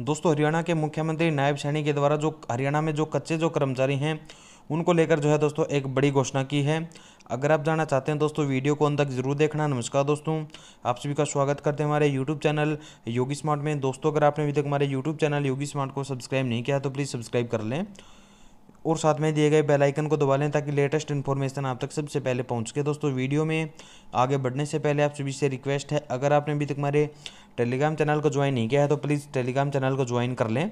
दोस्तों हरियाणा के मुख्यमंत्री नायब सैनी के द्वारा जो हरियाणा में जो कच्चे जो कर्मचारी हैं उनको लेकर जो है दोस्तों एक बड़ी घोषणा की है अगर आप जानना चाहते हैं दोस्तों वीडियो को अंत तक जरूर देखना नमस्कार दोस्तों आप सभी का स्वागत करते हैं हमारे यूट्यूब चैनल योगी स्मार्ट में दोस्तों अगर आपने अभी तक हमारे यूट्यूब चैनल योगी स्मार्ट को सब्सक्राइब नहीं किया तो प्लीज़ सब्सक्राइब कर लें और साथ में दिए गए बेल आइकन को दबा लें ताकि लेटेस्ट इन्फॉर्मेशन आप तक सबसे पहले पहुंच सके दोस्तों वीडियो में आगे बढ़ने से पहले आप सभी से रिक्वेस्ट है अगर आपने अभी तक हमारे टेलीग्राम चैनल को ज्वाइन नहीं किया है तो प्लीज़ टेलीग्राम चैनल को ज्वाइन कर लें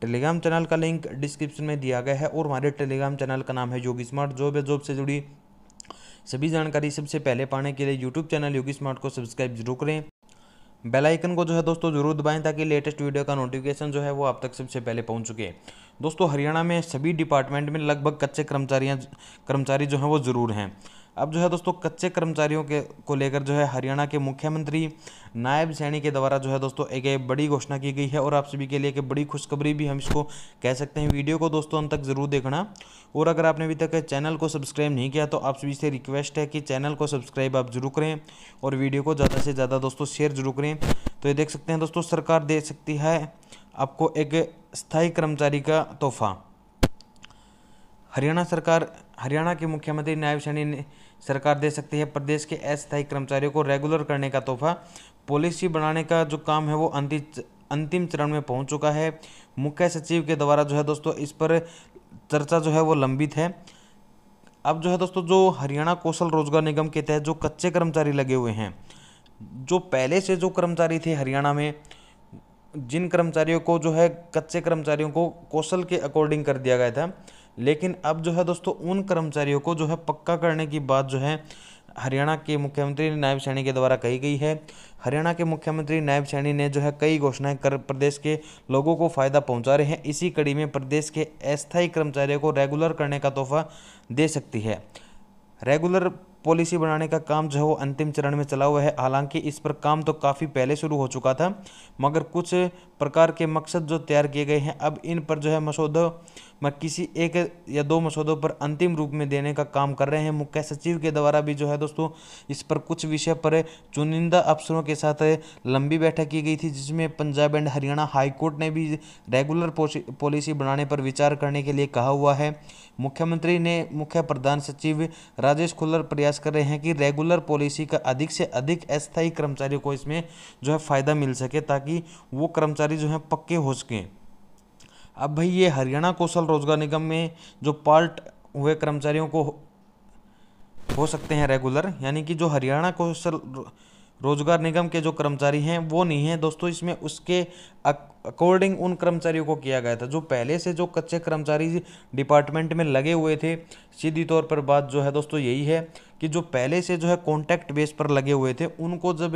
टेलीग्राम चैनल का लिंक डिस्क्रिप्शन में दिया गया है और हमारे टेलीग्राम चैनल का नाम है योगी स्मार्ट जॉब या जॉब से जुड़ी सभी जानकारी सबसे पहले पाने के लिए यूट्यूब चैनल योगी स्मार्ट को सब्सक्राइब जरूर करें बेल आइकन को जो है दोस्तों जरूर दबाएं ताकि लेटेस्ट वीडियो का नोटिफिकेशन जो है वो आप तक सबसे पहले पहुंच चुके दोस्तों हरियाणा में सभी डिपार्टमेंट में लगभग कच्चे कर्मचारियाँ कर्मचारी जो हैं वो ज़रूर हैं अब जो है दोस्तों कच्चे कर्मचारियों के को लेकर जो है हरियाणा के मुख्यमंत्री नायब सैनी के द्वारा जो है दोस्तों एक बड़ी घोषणा की गई है और आप सभी के लिए एक बड़ी खुशखबरी भी हम इसको कह सकते हैं वीडियो को दोस्तों अंत तक ज़रूर देखना और अगर आपने अभी तक चैनल को सब्सक्राइब नहीं किया तो आप सभी से रिक्वेस्ट है कि चैनल को सब्सक्राइब आप जरूर करें और वीडियो को ज़्यादा से ज़्यादा दोस्तों शेयर जरूर करें तो ये देख सकते हैं दोस्तों सरकार दे सकती है आपको एक स्थायी कर्मचारी का तोहफा हरियाणा सरकार हरियाणा के मुख्यमंत्री नायब सैनी सरकार दे सकती है प्रदेश के अस्थायी कर्मचारियों को रेगुलर करने का तोहफा पॉलिसी बनाने का जो काम है वो अंतिम अंतिम चरण में पहुंच चुका है मुख्य सचिव के द्वारा जो है दोस्तों इस पर चर्चा जो है वो लंबित है अब जो है दोस्तों जो हरियाणा कौशल रोजगार निगम के तहत जो कच्चे कर्मचारी लगे हुए हैं जो पहले से जो कर्मचारी थे हरियाणा में जिन कर्मचारियों को जो है कच्चे कर्मचारियों को कौशल के अकॉर्डिंग कर दिया गया था लेकिन अब जो है दोस्तों उन कर्मचारियों को जो है पक्का करने की बात जो है हरियाणा के मुख्यमंत्री नायब सैनी के द्वारा कही गई है हरियाणा के मुख्यमंत्री नायब सैनी ने जो है कई घोषणाएं कर प्रदेश के लोगों को फायदा पहुंचा रहे हैं इसी कड़ी में प्रदेश के अस्थाई कर्मचारियों को रेगुलर करने का तोहफा दे सकती है रेगुलर पॉलिसी बनाने का काम जो है वो अंतिम चरण में चला हुआ है हालांकि इस पर काम तो काफ़ी पहले शुरू हो चुका था मगर कुछ प्रकार के मकसद जो तैयार किए गए हैं अब इन पर जो है मसौदा में किसी एक या दो मसौदों पर अंतिम रूप में देने का काम कर रहे हैं मुख्य सचिव के द्वारा भी जो है दोस्तों इस पर कुछ विषय पर चुनिंदा अफसरों के साथ लंबी बैठक की गई थी जिसमें पंजाब एंड हरियाणा हाईकोर्ट ने भी रेगुलर पॉलिसी बनाने पर विचार करने के लिए कहा हुआ है मुख्यमंत्री ने मुख्य प्रधान सचिव राजेश खुल्लर प्रयास कर रहे हैं कि रेगुलर पॉलिसी का अधिक से अधिक अस्थायी कर्मचारियों को इसमें जो है फ़ायदा मिल सके ताकि वो कर्मचारी जो है पक्के हो सकें अब भाई ये हरियाणा कौशल रोजगार निगम में जो पार्ट हुए कर्मचारियों को हो सकते हैं रेगुलर यानी कि जो हरियाणा कौशल रोजगार निगम के जो कर्मचारी हैं वो नहीं हैं दोस्तों इसमें उसके अकॉर्डिंग उन कर्मचारियों को किया गया था जो पहले से जो कच्चे कर्मचारी डिपार्टमेंट में लगे हुए थे सीधी तौर पर बात जो है दोस्तों यही है कि जो पहले से जो है कॉन्टैक्ट बेस पर लगे हुए थे उनको जब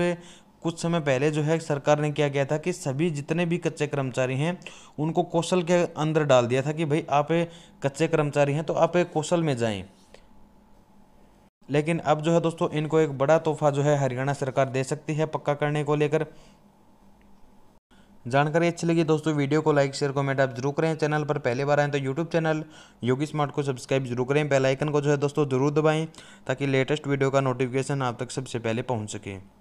कुछ समय पहले जो है सरकार ने क्या किया था कि सभी जितने भी कच्चे कर्मचारी हैं उनको कौशल के अंदर डाल दिया था कि भाई आप कच्चे कर्मचारी हैं तो आप कौशल में जाएं लेकिन अब जो है दोस्तों इनको एक बड़ा तोहफा जो है हरियाणा सरकार दे सकती है पक्का करने को लेकर जानकारी अच्छी लगी दोस्तों वीडियो को लाइक शेयर कमेंट आप जरूर करें चैनल पर पहली बार आएँ तो यूट्यूब चैनल योगी स्मार्ट को सब्सक्राइब जरूर करें बेल आइकन को जो है दोस्तों जरूर दबाएं ताकि लेटेस्ट वीडियो का नोटिफिकेशन आप तक सबसे पहले पहुंच सके